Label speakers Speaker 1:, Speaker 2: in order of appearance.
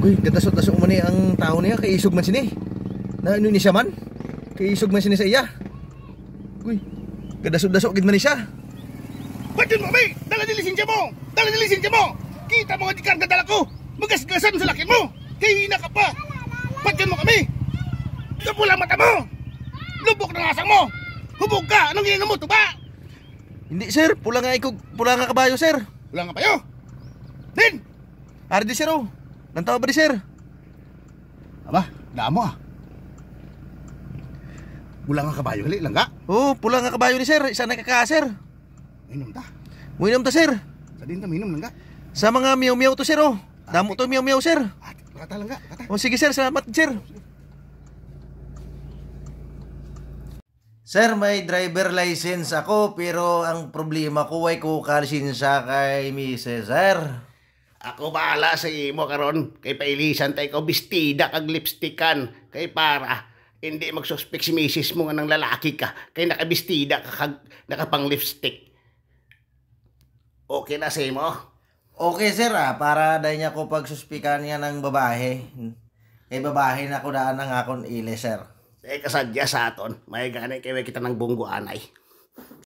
Speaker 1: Uy, gatasot-tasok man ni ang tao niya kay isog man sini. Na ano ni siya man? Kay isog man sini sa iya. Uy, gadasot-dasok gid man ni siya.
Speaker 2: Pajun mo, bay! Dala dili sinja mo! Dala dili sinja mo! Kita mo di karga dala ko! Magasgasan sa laki mo! Kay hina ka pa! Pajun mo kami! Dupula mata mo! Lubok na asang mo! Hubog ka! Anong ginano mo, tuba? Hindi, sir.
Speaker 1: Pula nga ikog. Pula nga kabayo, sir. Pula nga kabayo? Din! Ardi, sir, oh. Nantawa tao ba di sir? Aba, damo ah. Pula nga kabayo hali langga Oo, oh, pula nga kabayo ni sir. Isa na kaka sir. Inom ta. Uinom ta sir. Sa din ta minom langga Sa mga miyaw-miyaw to sir oh. Ah, damo to miyaw-miyaw sir. kata ah, lang ka, kata. Oh, sige sir, salamat sir.
Speaker 3: Sir, may driver license ako pero ang problema ko ay kukalsin sa kay Mrs. Sir.
Speaker 4: Ako bahala sa imo karon kay pailisan tay ko bistida kag lipstikan kay para hindi magsuspek si misis mo nga nang lalaki ka kay nakabistida ka kag nakapang lipstick.
Speaker 3: Okay na sa imo? Okay sir ah, para dahil niya ko pagsuspikan niya ng babae. Kay babae na ko daan ang akon ile sir. Eh kasadya sa aton, may gani kay kita ng bunggo anay.